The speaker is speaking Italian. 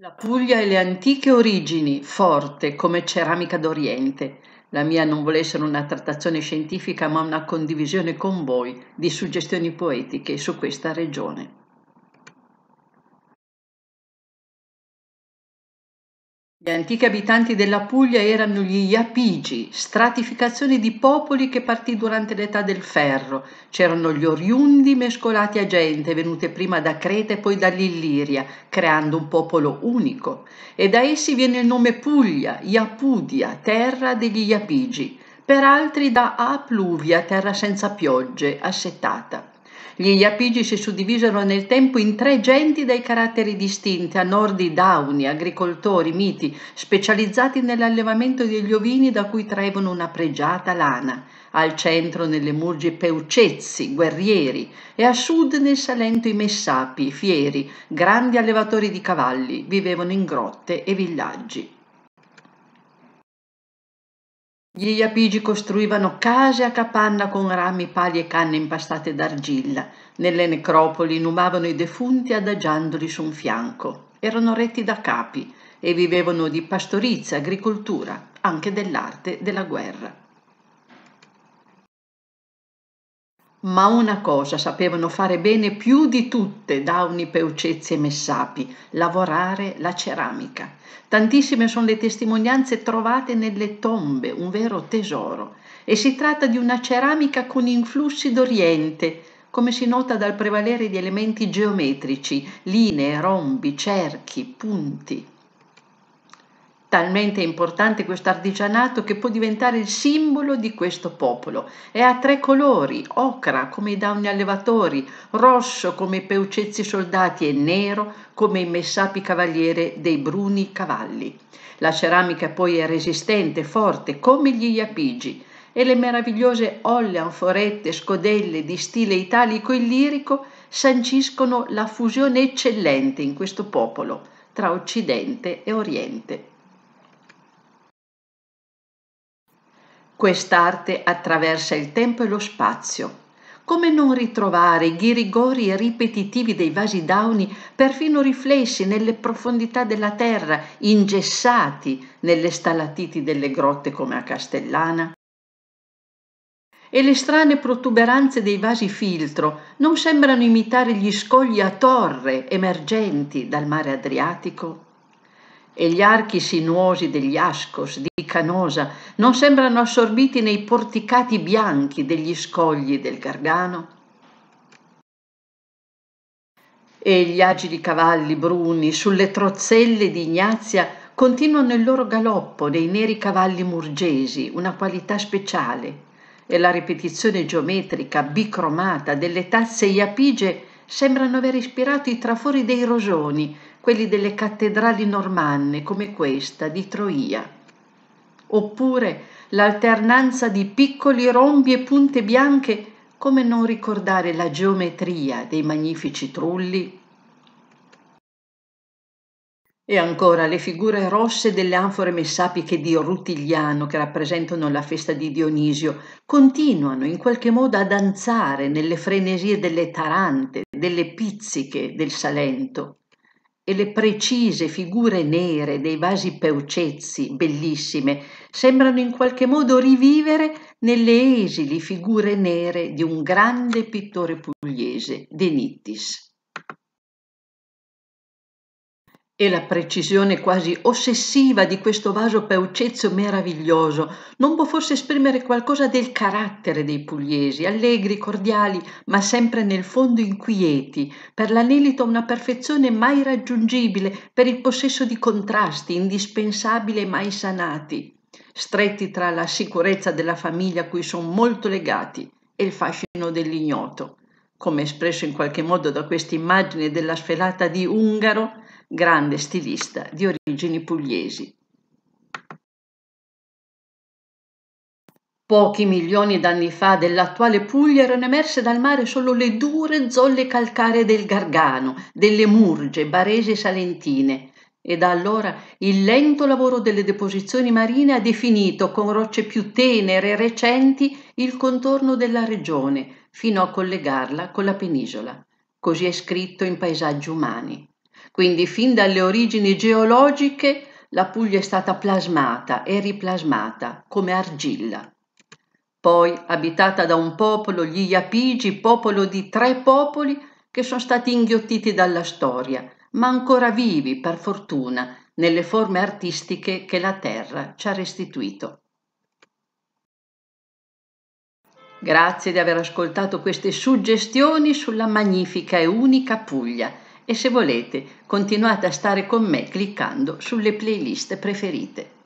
La Puglia e le antiche origini, forte come ceramica d'Oriente. La mia non vuole essere una trattazione scientifica, ma una condivisione con voi di suggestioni poetiche su questa regione. Gli antichi abitanti della Puglia erano gli Iapigi, stratificazioni di popoli che partì durante l'età del ferro. C'erano gli Oriundi mescolati a gente venute prima da Creta e poi dall'Illiria, creando un popolo unico. E da essi viene il nome Puglia, Iapudia, terra degli Iapigi. Per altri da Apluvia, terra senza piogge, assetata. Gli Iapigi si suddivisero nel tempo in tre genti dai caratteri distinti, a nord i Dauni, agricoltori miti, specializzati nell'allevamento degli ovini da cui traevano una pregiata lana, al centro nelle Murge Peucezzi, guerrieri, e a sud nel Salento i Messapi, fieri, grandi allevatori di cavalli, vivevano in grotte e villaggi. Gli Iapigi costruivano case a capanna con rami, pali e canne impastate d'argilla. Nelle necropoli inumavano i defunti adagiandoli su un fianco. Erano retti da capi e vivevano di pastorizia, agricoltura, anche dell'arte della guerra. ma una cosa sapevano fare bene più di tutte Dauni, Peucezzi e Messapi, lavorare la ceramica. Tantissime sono le testimonianze trovate nelle tombe, un vero tesoro. E si tratta di una ceramica con influssi d'Oriente, come si nota dal prevalere di elementi geometrici, linee, rombi, cerchi, punti. Talmente importante questo artigianato che può diventare il simbolo di questo popolo. È a tre colori, ocra come i dauni allevatori, rosso come i peucezzi soldati e nero come i messapi cavaliere dei bruni cavalli. La ceramica poi è resistente, forte, come gli iapigi e le meravigliose olle, anforette, scodelle di stile italico e lirico sanciscono la fusione eccellente in questo popolo tra Occidente e Oriente. Quest'arte attraversa il tempo e lo spazio. Come non ritrovare i ghirigori ripetitivi dei vasi dauni, perfino riflessi nelle profondità della terra, ingessati nelle stalatiti delle grotte come a Castellana? e le strane protuberanze dei vasi filtro non sembrano imitare gli scogli a torre emergenti dal mare Adriatico? e gli archi sinuosi degli ascos di Canosa non sembrano assorbiti nei porticati bianchi degli scogli del Gargano? E gli agili cavalli bruni sulle trozzelle di Ignazia continuano il loro galoppo dei neri cavalli murgesi, una qualità speciale, e la ripetizione geometrica bicromata delle tazze iapige sembrano aver ispirato i trafori dei rosoni quelli delle cattedrali normanne come questa di Troia, oppure l'alternanza di piccoli rombi e punte bianche, come non ricordare la geometria dei magnifici trulli? E ancora le figure rosse delle anfore messapiche di Rutigliano che rappresentano la festa di Dionisio continuano in qualche modo a danzare nelle frenesie delle tarante, delle pizziche del Salento e le precise figure nere dei vasi peucezzi, bellissime, sembrano in qualche modo rivivere nelle esili figure nere di un grande pittore pugliese, De E la precisione quasi ossessiva di questo vaso peucezio meraviglioso non può forse esprimere qualcosa del carattere dei pugliesi, allegri, cordiali, ma sempre nel fondo inquieti, per l'anelito a una perfezione mai raggiungibile, per il possesso di contrasti indispensabili e mai sanati, stretti tra la sicurezza della famiglia a cui sono molto legati e il fascino dell'ignoto, come espresso in qualche modo da questa immagine della sfelata di Ungaro, grande stilista di origini pugliesi. Pochi milioni d'anni fa dell'attuale Puglia erano emerse dal mare solo le dure zolle calcaree del Gargano, delle Murge, Baresi e Salentine, e da allora il lento lavoro delle deposizioni marine ha definito con rocce più tenere e recenti il contorno della regione, fino a collegarla con la penisola. Così è scritto in Paesaggi umani. Quindi fin dalle origini geologiche la Puglia è stata plasmata e riplasmata come argilla. Poi, abitata da un popolo, gli Iapigi, popolo di tre popoli che sono stati inghiottiti dalla storia, ma ancora vivi, per fortuna, nelle forme artistiche che la terra ci ha restituito. Grazie di aver ascoltato queste suggestioni sulla magnifica e unica Puglia e se volete continuate a stare con me cliccando sulle playlist preferite.